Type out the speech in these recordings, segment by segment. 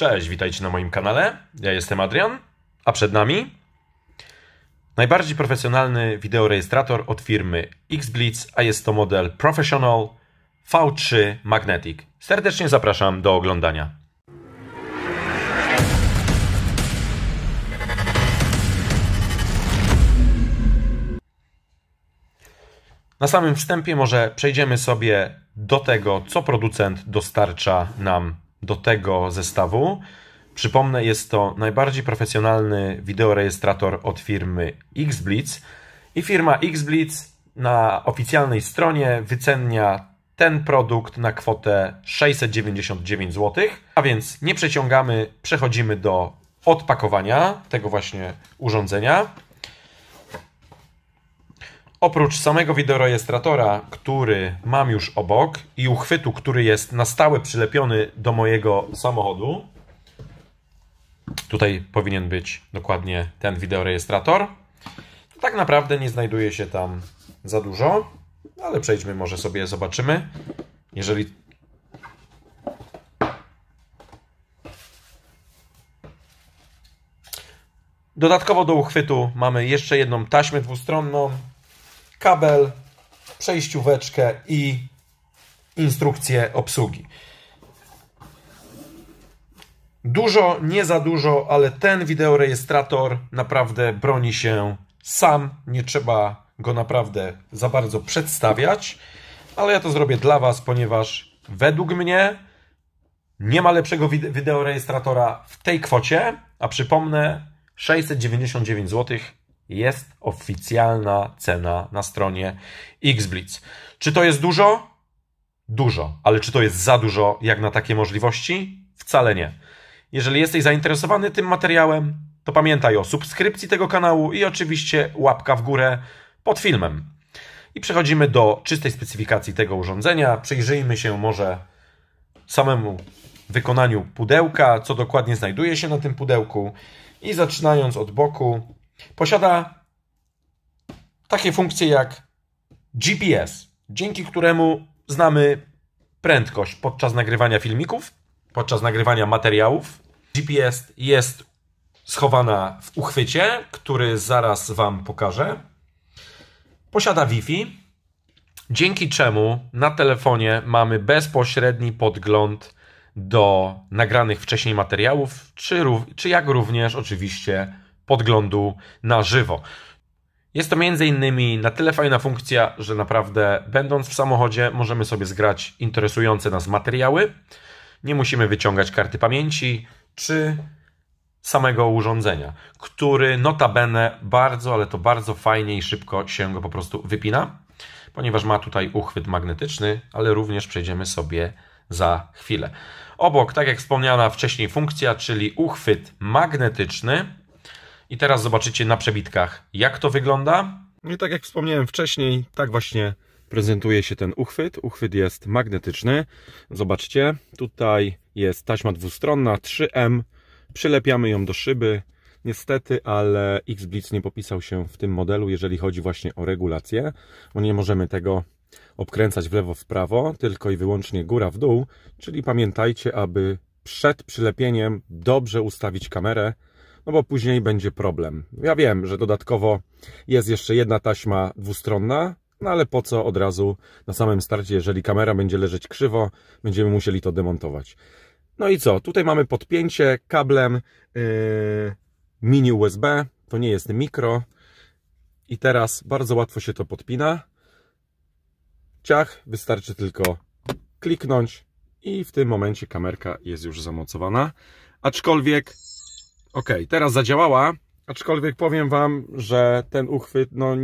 Cześć, witajcie na moim kanale. Ja jestem Adrian, a przed nami najbardziej profesjonalny wideorejestrator od firmy XBlitz, a jest to model Professional V3 Magnetic. Serdecznie zapraszam do oglądania. Na samym wstępie może przejdziemy sobie do tego, co producent dostarcza nam do tego zestawu. Przypomnę, jest to najbardziej profesjonalny wideorejestrator od firmy Xblitz i firma Xblitz na oficjalnej stronie wycenia ten produkt na kwotę 699 zł. A więc nie przeciągamy, przechodzimy do odpakowania tego właśnie urządzenia. Oprócz samego wideorejestratora, który mam już obok i uchwytu, który jest na stałe przylepiony do mojego samochodu, tutaj powinien być dokładnie ten wideorejestrator. Tak naprawdę nie znajduje się tam za dużo, ale przejdźmy może sobie, zobaczymy. Jeżeli Dodatkowo do uchwytu mamy jeszcze jedną taśmę dwustronną, kabel, przejścióweczkę i instrukcję obsługi. Dużo, nie za dużo, ale ten wideorejestrator naprawdę broni się sam. Nie trzeba go naprawdę za bardzo przedstawiać, ale ja to zrobię dla Was, ponieważ według mnie nie ma lepszego wideorejestratora w tej kwocie, a przypomnę 699 zł jest oficjalna cena na stronie XBlitz. Czy to jest dużo? Dużo, ale czy to jest za dużo jak na takie możliwości? Wcale nie. Jeżeli jesteś zainteresowany tym materiałem, to pamiętaj o subskrypcji tego kanału i oczywiście łapka w górę pod filmem. I przechodzimy do czystej specyfikacji tego urządzenia. Przyjrzyjmy się może samemu wykonaniu pudełka, co dokładnie znajduje się na tym pudełku. I zaczynając od boku, Posiada takie funkcje jak GPS, dzięki któremu znamy prędkość podczas nagrywania filmików, podczas nagrywania materiałów. GPS jest schowana w uchwycie, który zaraz Wam pokażę. Posiada Wi-Fi, dzięki czemu na telefonie mamy bezpośredni podgląd do nagranych wcześniej materiałów, czy, czy jak również oczywiście podglądu na żywo. Jest to między innymi na tyle fajna funkcja, że naprawdę będąc w samochodzie możemy sobie zgrać interesujące nas materiały. Nie musimy wyciągać karty pamięci czy samego urządzenia, który notabene bardzo, ale to bardzo fajnie i szybko się go po prostu wypina, ponieważ ma tutaj uchwyt magnetyczny, ale również przejdziemy sobie za chwilę. Obok, tak jak wspomniana wcześniej funkcja, czyli uchwyt magnetyczny, i teraz zobaczycie na przebitkach, jak to wygląda. No I tak jak wspomniałem wcześniej, tak właśnie prezentuje się ten uchwyt. Uchwyt jest magnetyczny. Zobaczcie, tutaj jest taśma dwustronna 3M. Przylepiamy ją do szyby. Niestety, ale XBlitz nie popisał się w tym modelu, jeżeli chodzi właśnie o regulację, bo nie możemy tego obkręcać w lewo, w prawo, tylko i wyłącznie góra, w dół. Czyli pamiętajcie, aby przed przylepieniem dobrze ustawić kamerę, no bo później będzie problem. Ja wiem, że dodatkowo jest jeszcze jedna taśma dwustronna, no ale po co od razu na samym starcie, jeżeli kamera będzie leżeć krzywo, będziemy musieli to demontować. No i co? Tutaj mamy podpięcie kablem yy, mini USB, to nie jest mikro. I teraz bardzo łatwo się to podpina. Ciach, wystarczy tylko kliknąć i w tym momencie kamerka jest już zamocowana. Aczkolwiek Ok, teraz zadziałała, aczkolwiek powiem Wam, że ten uchwyt, no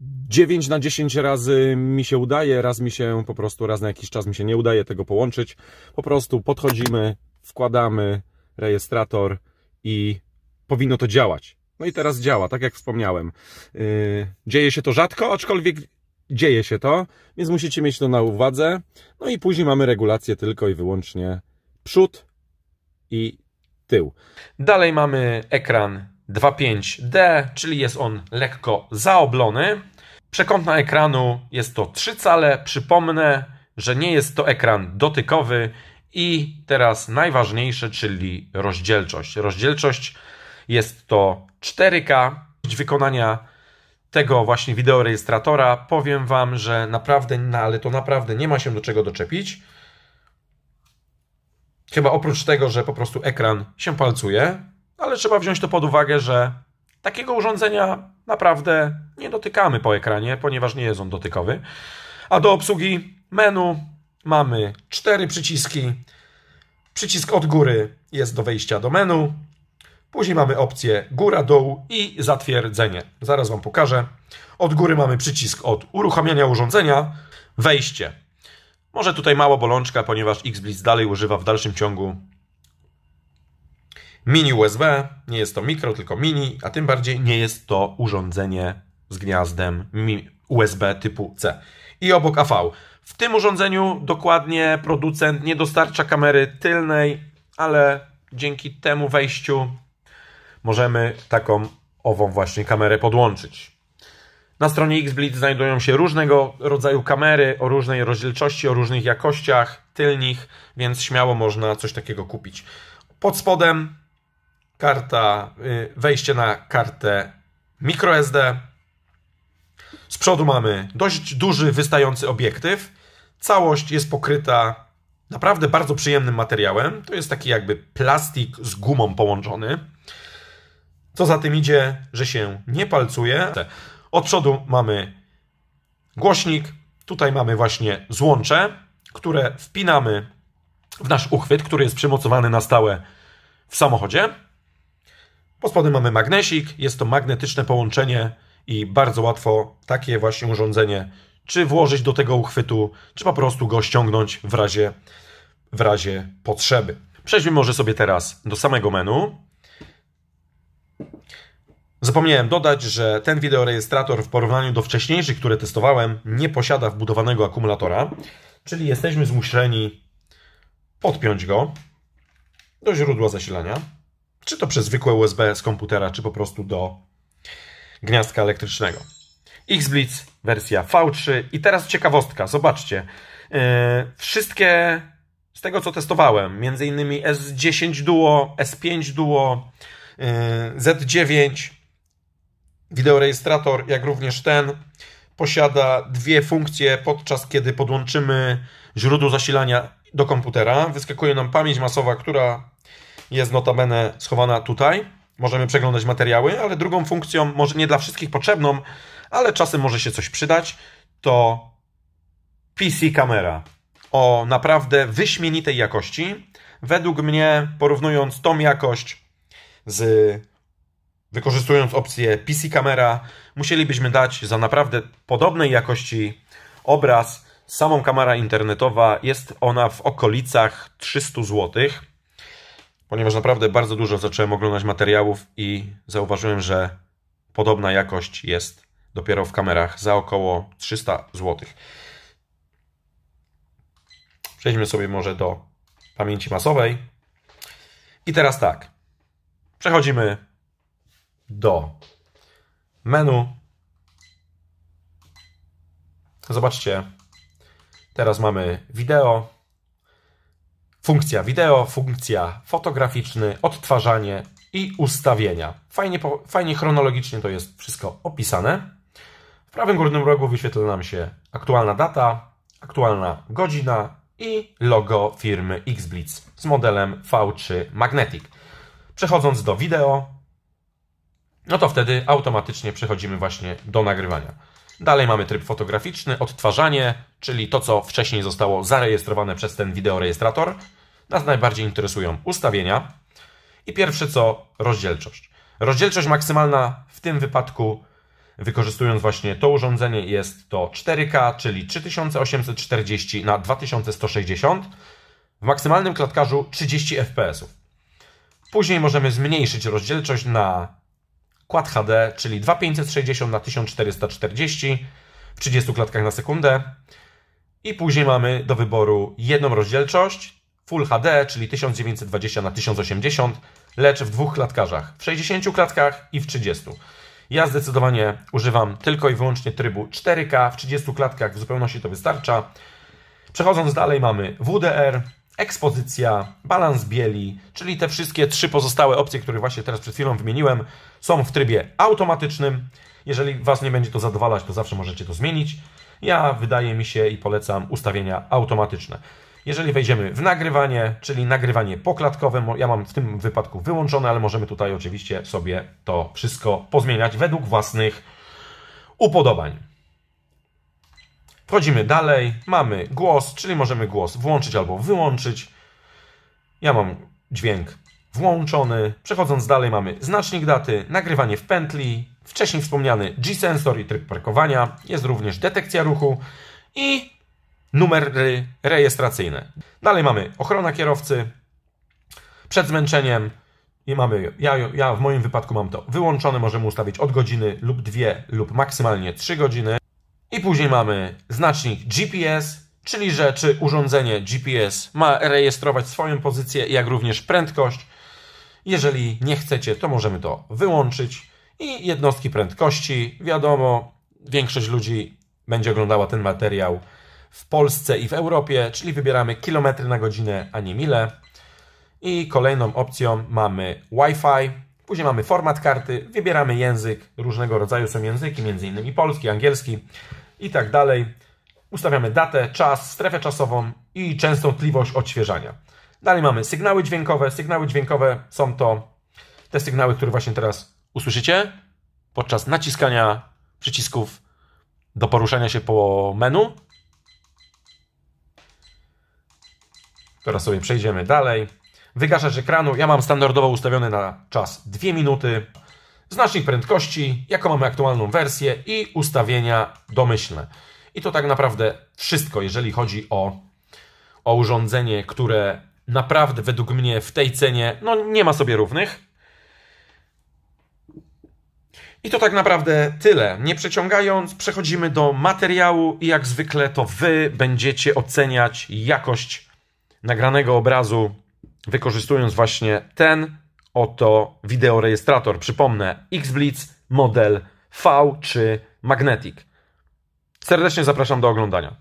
9 na 10 razy mi się udaje, raz mi się po prostu, raz na jakiś czas mi się nie udaje tego połączyć. Po prostu podchodzimy, wkładamy rejestrator i powinno to działać. No i teraz działa, tak jak wspomniałem. Yy, dzieje się to rzadko, aczkolwiek dzieje się to, więc musicie mieć to na uwadze. No i później mamy regulację tylko i wyłącznie przód i tył. Dalej mamy ekran 2.5D, czyli jest on lekko zaoblony. Przekątna ekranu jest to 3 cale. Przypomnę, że nie jest to ekran dotykowy. I teraz najważniejsze, czyli rozdzielczość. Rozdzielczość jest to 4K. Wykonania tego właśnie wideorejestratora powiem Wam, że naprawdę, no ale to naprawdę nie ma się do czego doczepić. Chyba oprócz tego, że po prostu ekran się palcuje, ale trzeba wziąć to pod uwagę, że takiego urządzenia naprawdę nie dotykamy po ekranie, ponieważ nie jest on dotykowy. A do obsługi menu mamy cztery przyciski. Przycisk od góry jest do wejścia do menu. Później mamy opcję góra, dół i zatwierdzenie. Zaraz Wam pokażę. Od góry mamy przycisk od uruchamiania urządzenia, wejście. Może tutaj mała bolączka, ponieważ XBlitz dalej używa w dalszym ciągu mini USB. Nie jest to mikro, tylko mini, a tym bardziej nie jest to urządzenie z gniazdem USB typu C. I obok AV. W tym urządzeniu dokładnie producent nie dostarcza kamery tylnej, ale dzięki temu wejściu możemy taką ową właśnie kamerę podłączyć. Na stronie XBlitz znajdują się różnego rodzaju kamery o różnej rozdzielczości, o różnych jakościach tylnych, więc śmiało można coś takiego kupić. Pod spodem karta, y, wejście na kartę microSD. Z przodu mamy dość duży, wystający obiektyw. Całość jest pokryta naprawdę bardzo przyjemnym materiałem. To jest taki jakby plastik z gumą połączony. Co za tym idzie, że się nie palcuje. Od przodu mamy głośnik, tutaj mamy właśnie złącze, które wpinamy w nasz uchwyt, który jest przymocowany na stałe w samochodzie. Po spodem mamy magnesik, jest to magnetyczne połączenie i bardzo łatwo takie właśnie urządzenie czy włożyć do tego uchwytu, czy po prostu go ściągnąć w razie, w razie potrzeby. Przejdźmy może sobie teraz do samego menu. Zapomniałem dodać, że ten wideorejestrator w porównaniu do wcześniejszych, które testowałem, nie posiada wbudowanego akumulatora, czyli jesteśmy zmuszeni podpiąć go do źródła zasilania, czy to przez zwykłe USB z komputera, czy po prostu do gniazdka elektrycznego. XBlitz wersja V3 i teraz ciekawostka, zobaczcie. Yy, wszystkie z tego co testowałem, między innymi S10 Duo, S5 Duo, yy, Z9 Wideorejestrator, jak również ten, posiada dwie funkcje, podczas kiedy podłączymy źródło zasilania do komputera. Wyskakuje nam pamięć masowa, która jest notabene schowana tutaj. Możemy przeglądać materiały, ale drugą funkcją, może nie dla wszystkich potrzebną, ale czasem może się coś przydać, to PC kamera o naprawdę wyśmienitej jakości. Według mnie, porównując tą jakość z wykorzystując opcję PC kamera, musielibyśmy dać za naprawdę podobnej jakości obraz samą kamera internetowa. Jest ona w okolicach 300 zł, ponieważ naprawdę bardzo dużo zacząłem oglądać materiałów i zauważyłem, że podobna jakość jest dopiero w kamerach za około 300 zł. Przejdźmy sobie może do pamięci masowej. I teraz tak. Przechodzimy do menu. Zobaczcie, teraz mamy wideo, funkcja wideo, funkcja fotograficzny, odtwarzanie i ustawienia. Fajnie, fajnie chronologicznie to jest wszystko opisane. W prawym górnym rogu wyświetla nam się aktualna data, aktualna godzina i logo firmy XBlitz z modelem V3 Magnetic. Przechodząc do wideo, no to wtedy automatycznie przechodzimy właśnie do nagrywania. Dalej mamy tryb fotograficzny, odtwarzanie, czyli to, co wcześniej zostało zarejestrowane przez ten wideorejestrator. Nas najbardziej interesują ustawienia. I pierwsze co rozdzielczość. Rozdzielczość maksymalna w tym wypadku, wykorzystując właśnie to urządzenie, jest to 4K, czyli 3840 na 2160 w maksymalnym klatkarzu 30 fps. Później możemy zmniejszyć rozdzielczość na Quad HD, czyli 2560 na 1440 w 30 klatkach na sekundę. I później mamy do wyboru jedną rozdzielczość, Full HD, czyli 1920 na 1080, lecz w dwóch klatkarzach, w 60 klatkach i w 30. Ja zdecydowanie używam tylko i wyłącznie trybu 4K, w 30 klatkach w zupełności to wystarcza. Przechodząc dalej mamy WDR, ekspozycja, balans bieli, czyli te wszystkie trzy pozostałe opcje, które właśnie teraz przed chwilą wymieniłem, są w trybie automatycznym. Jeżeli Was nie będzie to zadowalać, to zawsze możecie to zmienić. Ja wydaje mi się i polecam ustawienia automatyczne. Jeżeli wejdziemy w nagrywanie, czyli nagrywanie poklatkowe, ja mam w tym wypadku wyłączone, ale możemy tutaj oczywiście sobie to wszystko pozmieniać według własnych upodobań. Wchodzimy dalej, mamy głos, czyli możemy głos włączyć albo wyłączyć. Ja mam dźwięk włączony. Przechodząc dalej mamy znacznik daty, nagrywanie w pętli, wcześniej wspomniany G-sensor i tryb parkowania, jest również detekcja ruchu i numery rejestracyjne. Dalej mamy ochrona kierowcy przed zmęczeniem i mamy, ja, ja w moim wypadku mam to wyłączone, możemy ustawić od godziny lub dwie lub maksymalnie trzy godziny. I później mamy znacznik GPS, czyli że czy urządzenie GPS ma rejestrować swoją pozycję, jak również prędkość. Jeżeli nie chcecie, to możemy to wyłączyć. I jednostki prędkości, wiadomo, większość ludzi będzie oglądała ten materiał w Polsce i w Europie, czyli wybieramy kilometry na godzinę, a nie mile. I kolejną opcją mamy Wi-Fi, później mamy format karty, wybieramy język, różnego rodzaju są języki, m.in. polski, angielski i tak dalej. Ustawiamy datę, czas, strefę czasową i częstotliwość odświeżania. Dalej mamy sygnały dźwiękowe. Sygnały dźwiękowe są to te sygnały, które właśnie teraz usłyszycie podczas naciskania przycisków do poruszania się po menu. Teraz sobie przejdziemy dalej. Wygaszacz ekranu. Ja mam standardowo ustawiony na czas 2 minuty znacznik prędkości, jaką mamy aktualną wersję i ustawienia domyślne. I to tak naprawdę wszystko, jeżeli chodzi o, o urządzenie, które naprawdę według mnie w tej cenie no, nie ma sobie równych. I to tak naprawdę tyle. Nie przeciągając, przechodzimy do materiału i jak zwykle to Wy będziecie oceniać jakość nagranego obrazu, wykorzystując właśnie ten oto wideorejestrator, przypomnę, XBlitz model V czy Magnetic. Serdecznie zapraszam do oglądania.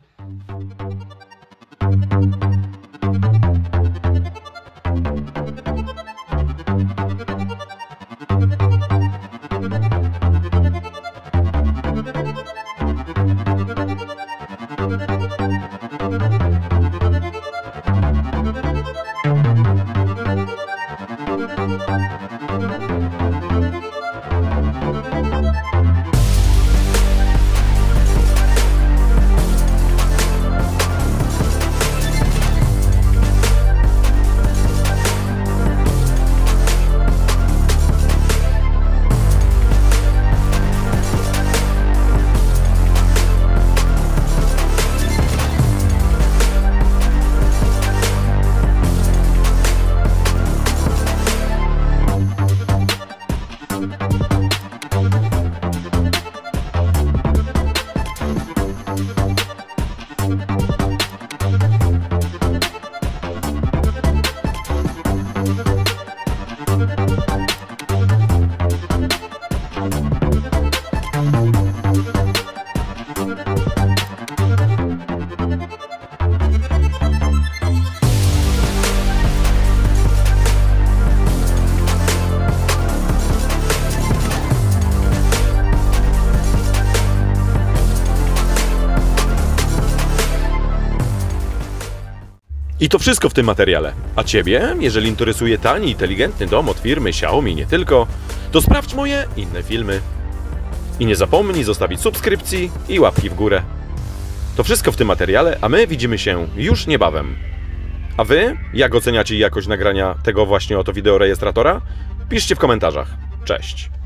I to wszystko w tym materiale. A Ciebie, jeżeli interesuje tani, inteligentny dom od firmy Xiaomi nie tylko, to sprawdź moje inne filmy. I nie zapomnij zostawić subskrypcji i łapki w górę. To wszystko w tym materiale, a my widzimy się już niebawem. A Wy, jak oceniacie jakość nagrania tego właśnie oto wideorejestratora? Piszcie w komentarzach. Cześć!